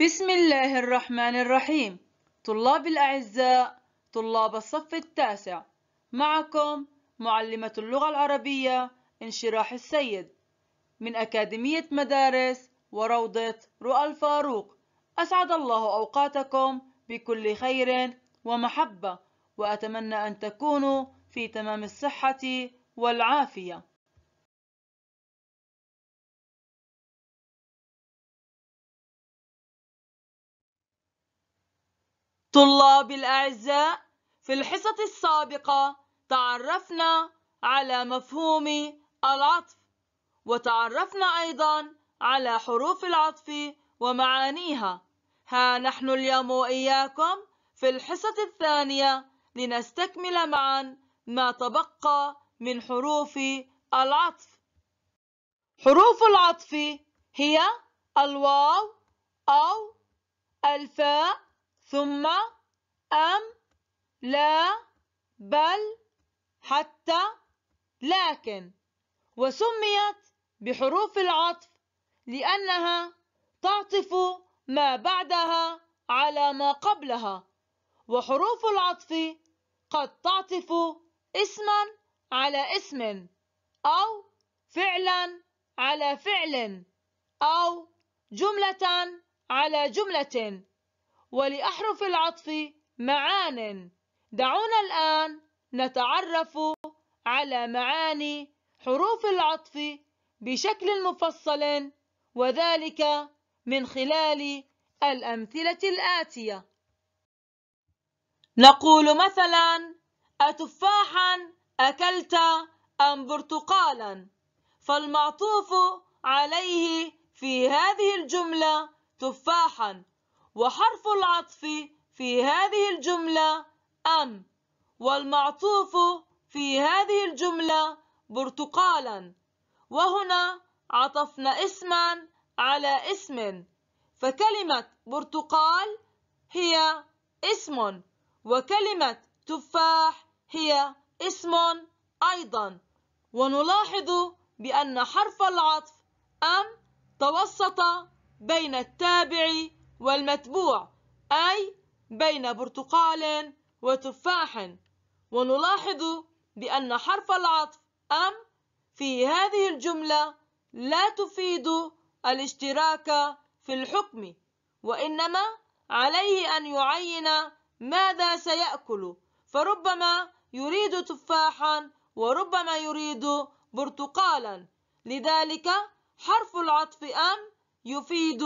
بسم الله الرحمن الرحيم طلاب الأعزاء طلاب الصف التاسع معكم معلمة اللغة العربية انشراح السيد من أكاديمية مدارس وروضة رؤى الفاروق أسعد الله أوقاتكم بكل خير ومحبة وأتمنى أن تكونوا في تمام الصحة والعافية طلاب الأعزاء في الحصة السابقة تعرفنا على مفهوم العطف وتعرفنا أيضا على حروف العطف ومعانيها ها نحن اليوم وإياكم في الحصة الثانية لنستكمل معا ما تبقى من حروف العطف حروف العطف هي الواو أو الفاء ثم أم لا بل حتى لكن وسميت بحروف العطف لأنها تعطف ما بعدها على ما قبلها وحروف العطف قد تعطف اسما على اسم أو فعلا على فعل أو جملة على جملة ولأحرف العطف معان دعونا الآن نتعرف على معاني حروف العطف بشكل مفصل وذلك من خلال الأمثلة الآتية نقول مثلا أتفاحا أكلت أم برتقالا فالمعطوف عليه في هذه الجملة تفاحا وحرف العطف في هذه الجملة أن والمعطوف في هذه الجملة برتقالا وهنا عطفنا اسما على اسم فكلمة برتقال هي اسم وكلمة تفاح هي اسم أيضا ونلاحظ بأن حرف العطف أم توسط بين التابع والمتبوع أي بين برتقال وتفاح ونلاحظ بأن حرف العطف أم في هذه الجملة لا تفيد الاشتراك في الحكم وإنما عليه أن يعين ماذا سيأكل فربما يريد تفاحا وربما يريد برتقالا لذلك حرف العطف أم يفيد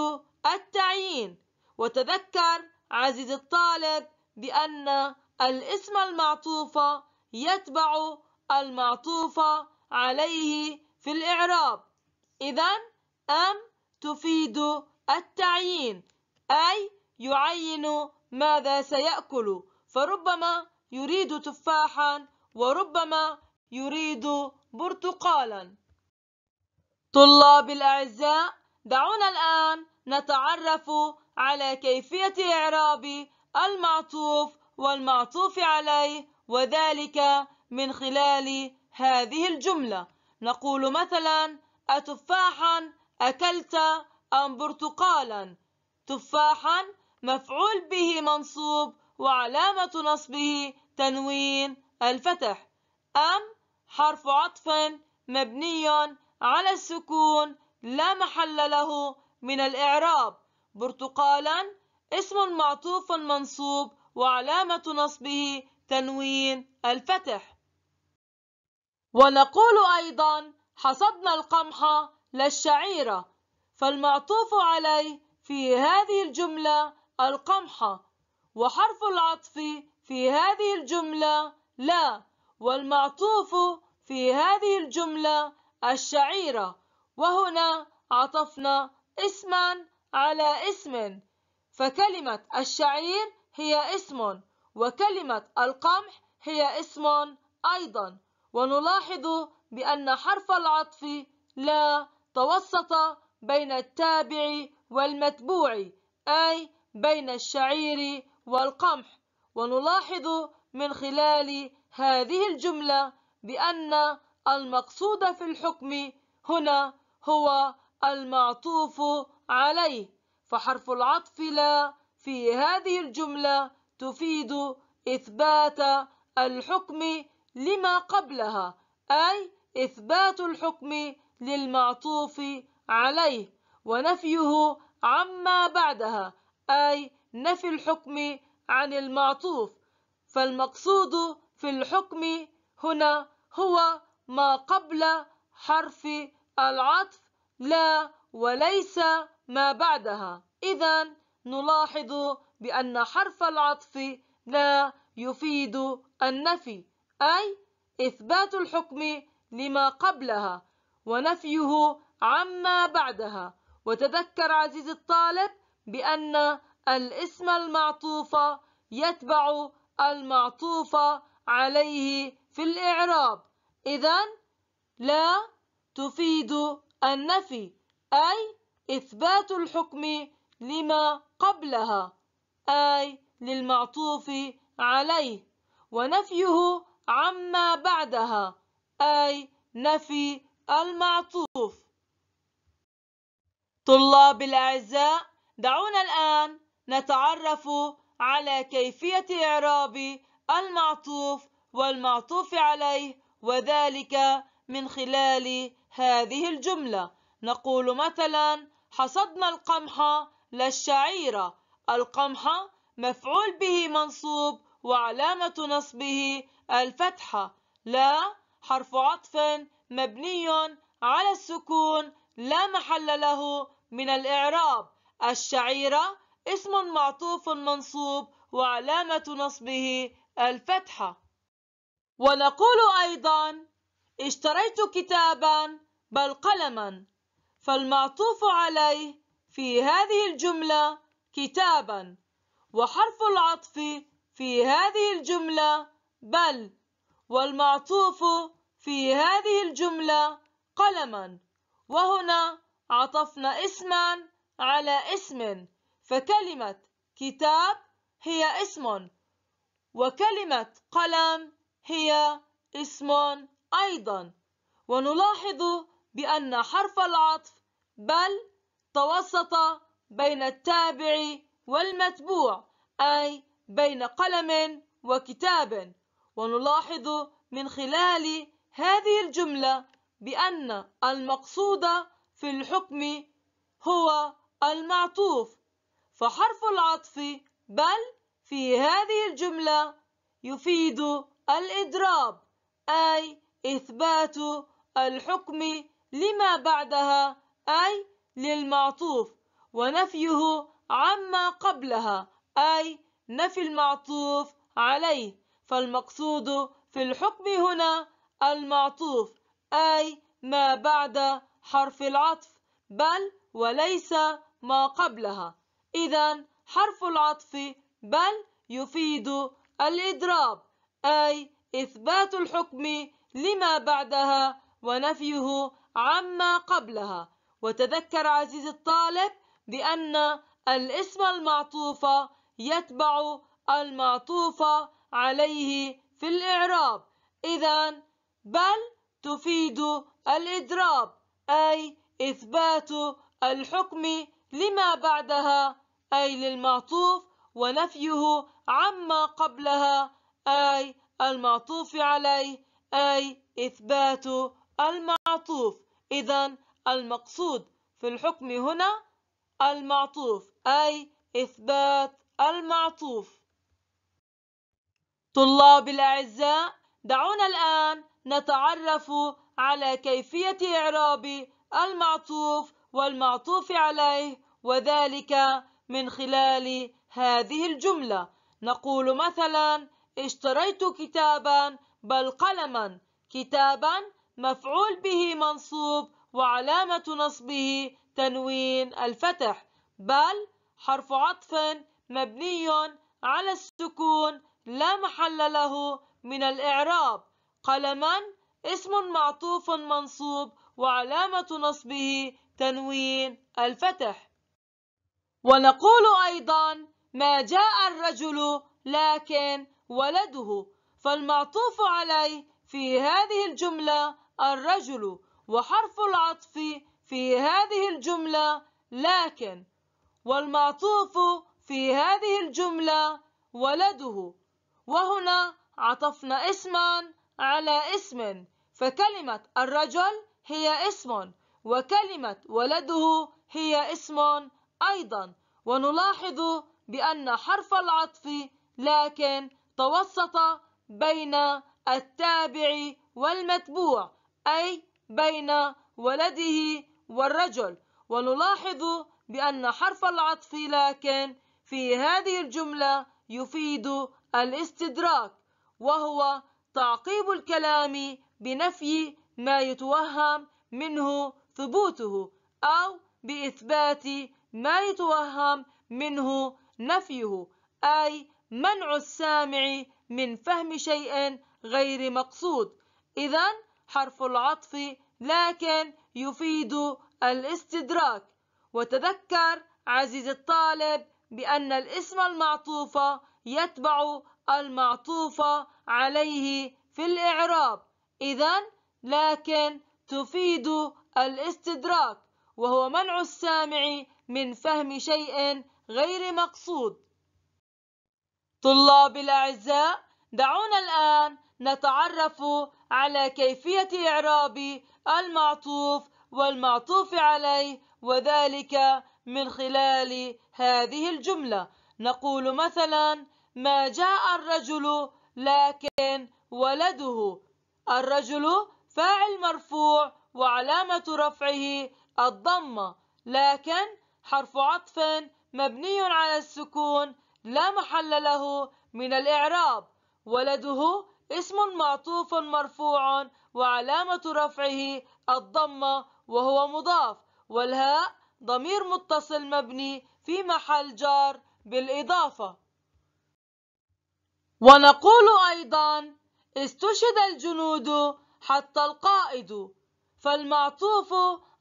التعيين وتذكر عزيز الطالب بأن الاسم المعطوف يتبع المعطوف عليه في الإعراب إذا أم تفيد التعيين أي يعين ماذا سيأكل فربما يريد تفاحا وربما يريد برتقالا طلاب الأعزاء دعونا الآن نتعرف على كيفية إعراب المعطوف والمعطوف عليه وذلك من خلال هذه الجملة نقول مثلا أتفاحا أكلت أم برتقالا تفاحا مفعول به منصوب وعلامة نصبه تنوين الفتح أم حرف عطف مبني على السكون لا محل له من الإعراب برتقالا اسم معطوف منصوب وعلامة نصبه تنوين الفتح ونقول أيضا حصدنا القمح لا الشعيرة فالمعطوف عليه في هذه الجملة القمح وحرف العطف في هذه الجملة لا والمعطوف في هذه الجملة الشعيرة وهنا عطفنا اسما على اسم فكلمة الشعير هي اسم وكلمة القمح هي اسم أيضا ونلاحظ بأن حرف العطف لا توسط بين التابع والمتبوع أي بين الشعير والقمح ونلاحظ من خلال هذه الجملة بأن المقصود في الحكم هنا هو المعطوف عليه فحرف العطف لا في هذه الجملة تفيد إثبات الحكم لما قبلها أي إثبات الحكم للمعطوف عليه ونفيه عما بعدها أي نفي الحكم عن المعطوف فالمقصود في الحكم هنا هو ما قبل حرف العطف لا وليس ما بعدها إذا نلاحظ بأن حرف العطف لا يفيد النفي أي إثبات الحكم لما قبلها ونفيه عما بعدها وتذكر عزيزي الطالب بأن الاسم المعطوف يتبع المعطوف عليه في الإعراب إذا لا تفيد النفي أي إثبات الحكم لما قبلها أي للمعطوف عليه ونفيه عما بعدها أي نفي المعطوف طلاب الأعزاء دعونا الآن نتعرف على كيفية إعراب المعطوف والمعطوف عليه وذلك من خلال هذه الجملة نقول مثلا حصدنا القمح لا الشعيرة القمح مفعول به منصوب وعلامة نصبه الفتحة لا حرف عطف مبني على السكون لا محل له من الإعراب الشعيرة اسم معطوف منصوب وعلامة نصبه الفتحة ونقول أيضا اشتريت كتابا بل قلما فالمعطوف عليه في هذه الجملة كتابا وحرف العطف في هذه الجملة بل والمعطوف في هذه الجملة قلما وهنا عطفنا اسما على اسم فكلمة كتاب هي اسم وكلمة قلم هي اسم أيضا ونلاحظ بأن حرف العطف بل توسط بين التابع والمتبوع أي بين قلم وكتاب ونلاحظ من خلال هذه الجملة بأن المقصود في الحكم هو المعطوف فحرف العطف بل في هذه الجملة يفيد الإضراب أي إثبات الحكم لما بعدها أي للمعطوف ونفيه عما قبلها أي نفي المعطوف عليه فالمقصود في الحكم هنا المعطوف أي ما بعد حرف العطف بل وليس ما قبلها إذا حرف العطف بل يفيد الإضراب أي إثبات الحكم لما بعدها ونفيه عما قبلها وتذكر عزيزي الطالب بأن الاسم المعطوف يتبع المعطوف عليه في الإعراب إذا بل تفيد الإضراب أي إثبات الحكم لما بعدها أي للمعطوف ونفيه عما قبلها أي المعطوف عليه أي إثبات المعطوف إذا المقصود في الحكم هنا المعطوف أي إثبات المعطوف طلاب الأعزاء دعونا الآن نتعرف على كيفية إعراب المعطوف والمعطوف عليه وذلك من خلال هذه الجملة نقول مثلا اشتريت كتابا بل قلما كتابا مفعول به منصوب وعلامة نصبه تنوين الفتح بل حرف عطف مبني على السكون لا محل له من الإعراب قلما اسم معطوف منصوب وعلامة نصبه تنوين الفتح ونقول أيضا ما جاء الرجل لكن ولده فالمعطوف عليه في هذه الجملة الرجل وحرف العطف في هذه الجملة لكن والمعطوف في هذه الجملة ولده وهنا عطفنا اسما على اسم فكلمة الرجل هي اسم وكلمة ولده هي اسم أيضا ونلاحظ بأن حرف العطف لكن توسط بين التابع والمتبوع أي بين ولده والرجل ونلاحظ بأن حرف العطف لكن في هذه الجملة يفيد الاستدراك وهو تعقيب الكلام بنفي ما يتوهم منه ثبوته أو بإثبات ما يتوهم منه نفيه أي منع السامع من فهم شيء غير مقصود إذا حرف العطف لكن يفيد الاستدراك وتذكر عزيزي الطالب بأن الاسم المعطوف يتبع المعطوف عليه في الإعراب إذا لكن تفيد الاستدراك وهو منع السامع من فهم شيء غير مقصود طلاب الأعزاء دعونا الآن نتعرف على كيفية إعراب المعطوف والمعطوف عليه وذلك من خلال هذه الجملة نقول مثلا ما جاء الرجل لكن ولده الرجل فاعل مرفوع وعلامة رفعه الضمة لكن حرف عطف مبني على السكون لا محل له من الإعراب ولده اسم معطوف مرفوع وعلامة رفعه الضمة وهو مضاف والهاء ضمير متصل مبني في محل جار بالإضافة ونقول أيضا استشهد الجنود حتى القائد فالمعطوف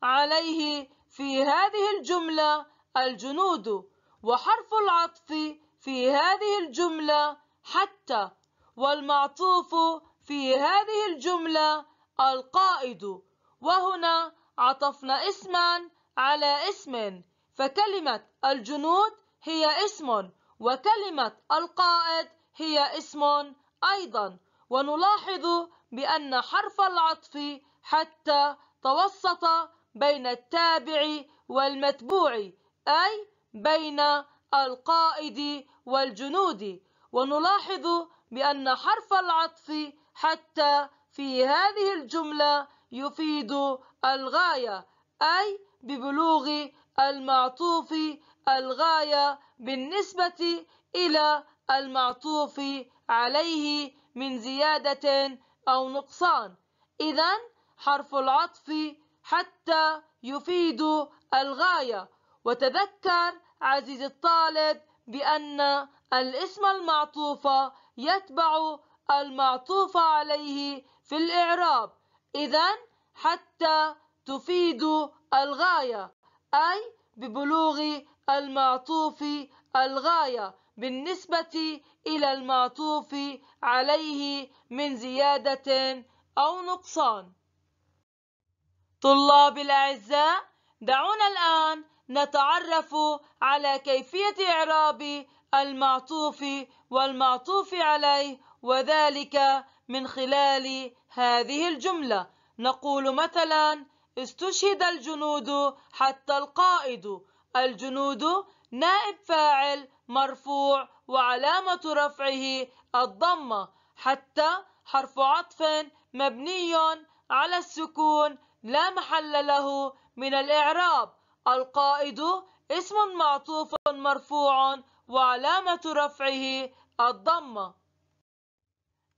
عليه في هذه الجملة الجنود وحرف العطف في هذه الجملة حتى والمعطوف في هذه الجملة القائد وهنا عطفنا اسما على اسم فكلمة الجنود هي اسم وكلمة القائد هي اسم أيضا ونلاحظ بأن حرف العطف حتى توسط بين التابع والمتبوع أي بين القائد والجنود ونلاحظ بأن حرف العطف حتى في هذه الجملة يفيد الغاية أي ببلوغ المعطوف الغاية بالنسبة إلى المعطوف عليه من زيادة أو نقصان إذا حرف العطف حتى يفيد الغاية وتذكر عزيزي الطالب بأن الاسم المعطوف يتبع المعطوف عليه في الإعراب إذا حتى تفيد الغاية أي ببلوغ المعطوف الغاية بالنسبة إلى المعطوف عليه من زيادة أو نقصان. طلاب الأعزاء دعونا الآن نتعرف على كيفية إعراب المعطوف والمعطوف عليه وذلك من خلال هذه الجملة نقول مثلا استشهد الجنود حتى القائد الجنود نائب فاعل مرفوع وعلامة رفعه الضمة حتى حرف عطف مبني على السكون لا محل له من الإعراب القائد اسم معطوف مرفوع وعلامة رفعه الضمة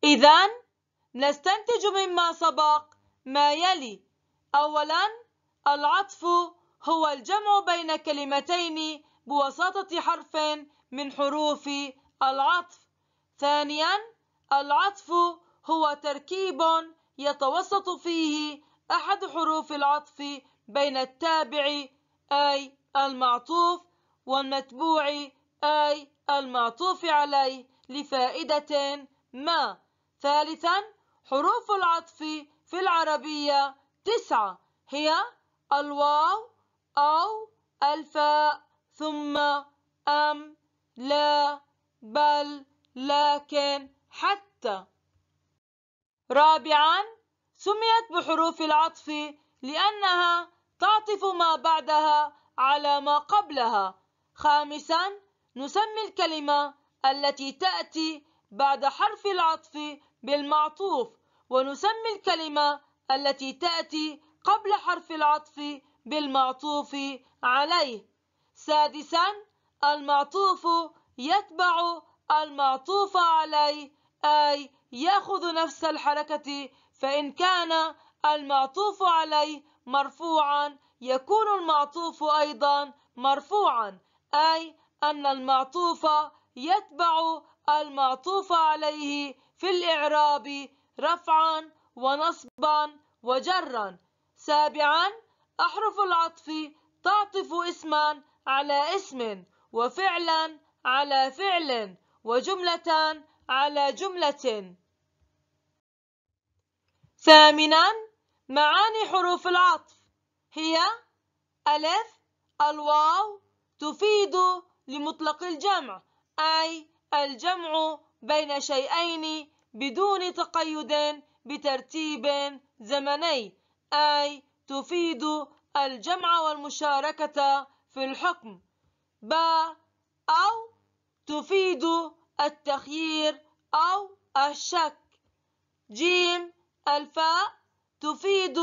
إذا نستنتج مما سبق ما يلي أولا العطف هو الجمع بين كلمتين بوساطة حرف من حروف العطف ثانيا العطف هو تركيب يتوسط فيه أحد حروف العطف بين التابع أي المعطوف والمتبوع أي المعطوف عليه لفائدة ما ثالثا حروف العطف في العربية تسعة هي الواو أو الفاء ثم أم لا بل لكن حتى رابعا سميت بحروف العطف لأنها تعطف ما بعدها على ما قبلها خامسا نسمي الكلمة التي تأتي بعد حرف العطف بالمعطوف ونسمي الكلمة التي تأتي قبل حرف العطف بالمعطوف عليه سادسا المعطوف يتبع المعطوف عليه أي يأخذ نفس الحركة فإن كان المعطوف عليه مرفوعا يكون المعطوف أيضا مرفوعا أي أن المعطوف يتبع المعطوف عليه في الإعراب رفعا ونصبا وجرا سابعا أحرف العطف تعطف اسما على اسم وفعلا على فعل وجملة على جملة ثامنا معاني حروف العطف هي ألف الواو تفيد لمطلق الجمع أي الجمع بين شيئين بدون تقيد بترتيب زمني أي تفيد الجمع والمشاركة في الحكم ب أو تفيد التخيير أو الشك جيم الفاء تفيد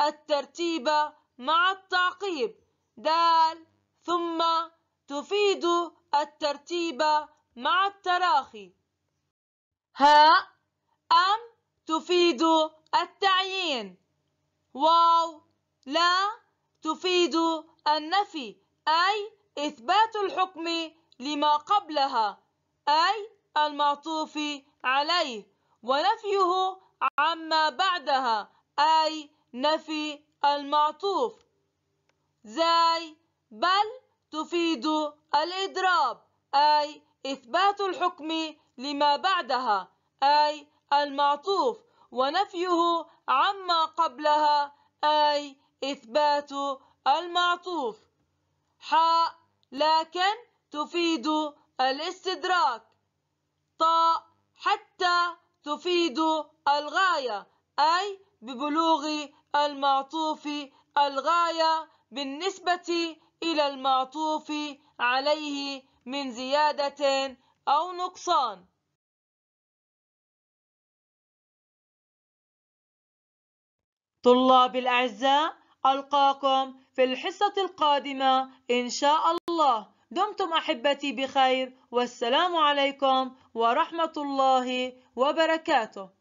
الترتيب مع التعقيب دال ثم تفيد الترتيب مع التراخي هاء أم تفيد التعيين واو لا تفيد النفي أي إثبات الحكم لما قبلها أي المعطوف عليه ونفيه عما بعدها أي نفي المعطوف زاي بل تفيد الإضراب أي إثبات الحكم لما بعدها أي المعطوف ونفيه عما قبلها أي إثبات المعطوف حاء لكن تفيد الاستدراك طاء حتى تفيد الغاية أي ببلوغ المعطوف الغاية بالنسبة إلى المعطوف عليه من زيادة أو نقصان طلاب الأعزاء ألقاكم في الحصة القادمة إن شاء الله دمتم أحبتي بخير والسلام عليكم ورحمة الله وبركاته